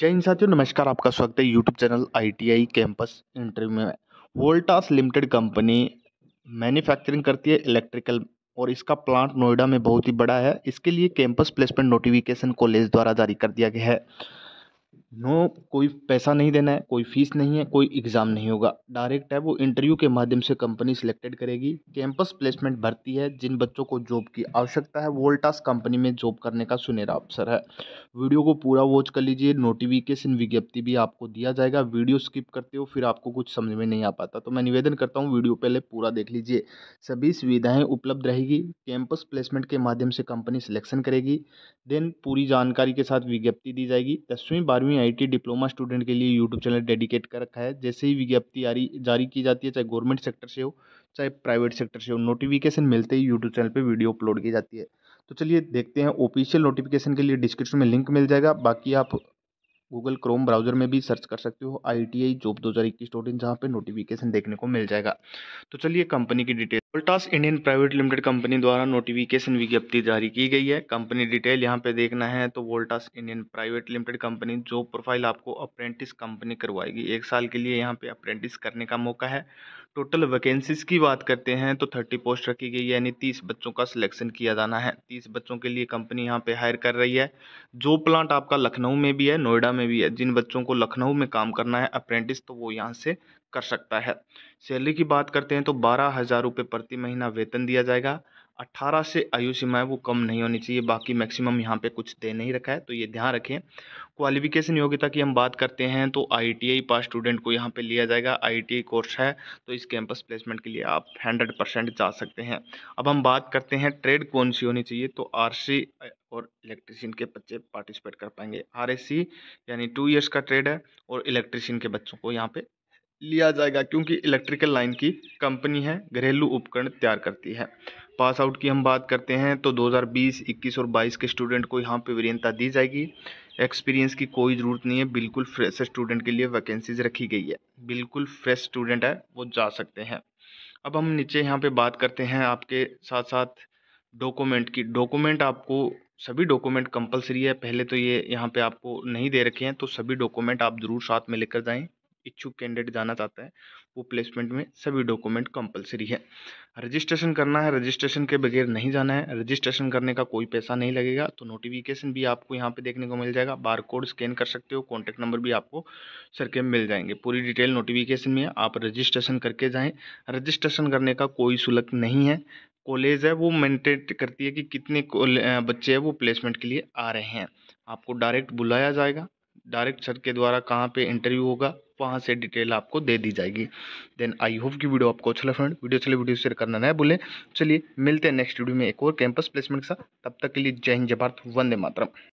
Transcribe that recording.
जय हिंद साथियों नमस्कार आपका स्वागत है YouTube channel ITI campus interview में वोल्टास लिमिटेड कंपनी मैन्युफैक्चरिंग करती है इलेक्ट्रिकल और इसका प्लांट नोएडा में बहुत ही बड़ा है इसके लिए कैंपस प्लेसमेंट नोटिफिकेशन कॉलेज द्वारा जारी कर दिया गया है नो कोई पैसा नहीं देना है कोई फीस नहीं है कोई एग्ज़ाम नहीं होगा डायरेक्ट है वो इंटरव्यू के माध्यम से कंपनी सिलेक्टेड करेगी कैंपस प्लेसमेंट भर्ती है जिन बच्चों को जॉब की आवश्यकता है वोल्टास कंपनी में जॉब करने का सुनहरा अवसर है वीडियो को पूरा वॉच कर लीजिए नोटिफिकेशन विज्ञप्ति भी आपको दिया जाएगा वीडियो स्किप करते हो फिर आपको कुछ समझ में नहीं आ पाता तो मैं निवेदन करता हूँ वीडियो पहले पूरा देख लीजिए सभी सुविधाएँ उपलब्ध रहेगी कैंपस प्लेसमेंट के माध्यम से कंपनी सिलेक्शन करेगी देन पूरी जानकारी के साथ विज्ञप्ति दी जाएगी दसवीं बारहवीं आई आईटी डिप्लोमा स्टूडेंट के लिए यूट्यूब चैनल डेडिकेट कर रखा है जैसे ही विज्ञप्ति जारी की जाती है चाहे गवर्नमेंट सेक्टर से हो चाहे प्राइवेट सेक्टर से हो नोटिफिकेशन मिलते ही यूट्यूब चैनल पर वीडियो अपलोड की जाती है तो चलिए देखते हैं ऑफिशियल नोटिफिकेशन के लिए डिस्क्रिप्शन में लिंक मिल जाएगा बाकी आप गूगल क्रोम ब्राउजर में भी सर्च कर सकते हो आई टी आई जॉब दो हज़ार इक्कीस जहाँ पर नोटिफिकेशन देखने को मिल जाएगा तो चलिए कंपनी की detail Voltas Indian private limited company द्वारा नोटिफिकेशन विज्ञप्ति जारी की गई है कंपनी डिटेल यहाँ पे देखना है तो Voltas Indian private limited company जो प्रोफाइल आपको अप्रेंटिस कंपनी करवाएगी एक साल के लिए यहाँ पे अप्रेंटिस करने का मौका है टोटल वैकेंसीज की बात करते हैं तो थर्टी पोस्ट रखी गई यानी तीस बच्चों का सिलेक्शन किया जाना है तीस बच्चों के लिए कंपनी यहाँ पे हायर कर रही है जो प्लांट आपका लखनऊ में भी है नोएडा में भी है जिन बच्चों को लखनऊ में काम करना है अप्रेंटिस तो वो यहाँ से कर सकता है सैलरी की बात करते हैं तो बारह हज़ार रुपये प्रति महीना वेतन दिया जाएगा अट्ठारह से आयु सीमा है वो कम नहीं होनी चाहिए बाकी मैक्सिमम यहाँ पे कुछ दे नहीं रखा है तो ये ध्यान रखें क्वालिफिकेशन योग्यता की हम बात करते हैं तो आईटीआई पास स्टूडेंट को यहाँ पे लिया जाएगा आईटीआई कोर्स है तो इस कैंपस प्लेसमेंट के लिए आप हंड्रेड परसेंट जा सकते हैं अब हम बात करते हैं ट्रेड कौन सी होनी चाहिए तो आर और इलेक्ट्रिशियन के बच्चे पार्टिसिपेट कर पाएंगे आर यानी टू ईयर्स का ट्रेड है और इलेक्ट्रिशियन के बच्चों को यहाँ पर लिया जाएगा क्योंकि इलेक्ट्रिकल लाइन की कंपनी है घरेलू उपकरण तैयार करती है पास आउट की हम बात करते हैं तो 2020, 21 और 22 के स्टूडेंट को यहाँ पे वरीयता दी जाएगी एक्सपीरियंस की कोई ज़रूरत नहीं है बिल्कुल फ्रेश स्टूडेंट के लिए वैकेंसीज रखी गई है बिल्कुल फ्रेश स्टूडेंट है वो जा सकते हैं अब हम नीचे यहाँ पे बात करते हैं आपके साथ साथ डॉक्यूमेंट की डॉक्यूमेंट आपको सभी डॉक्यूमेंट कंपलसरी है पहले तो ये यहाँ पे आपको नहीं दे रखे हैं तो सभी डॉक्यूमेंट आप ज़रूर साथ में लेकर जाएं इच्छुक कैंडिडेट जाना चाहता है वो प्लेसमेंट में सभी डॉक्यूमेंट कंपलसरी है रजिस्ट्रेशन करना है रजिस्ट्रेशन के बगैर नहीं जाना है रजिस्ट्रेशन करने का कोई पैसा नहीं लगेगा तो नोटिफिकेशन भी आपको यहाँ पे देखने को मिल जाएगा बार कोड स्कैन कर सकते हो कॉन्टैक्ट नंबर भी आपको सर के मिल जाएंगे पूरी डिटेल नोटिफिकेशन में आप रजिस्ट्रेशन करके जाएँ रजिस्ट्रेशन करने का कोई शुल्क नहीं है कॉलेज है वो मैंटेट करती है कि कितने बच्चे हैं वो प्लेसमेंट के लिए आ रहे हैं आपको डायरेक्ट बुलाया जाएगा डायरेक्ट सर के द्वारा कहाँ पे इंटरव्यू होगा वहाँ से डिटेल आपको दे दी जाएगी देन आई होप की वीडियो आपको अच्छा लगा फ्रेंड वीडियो चले वीडियो शेयर करना नया बोले चलिए मिलते हैं नेक्स्ट वीडियो में एक और कैंपस प्लेसमेंट के साथ तब तक के लिए जय हिंद जय भारत वंदे मातरम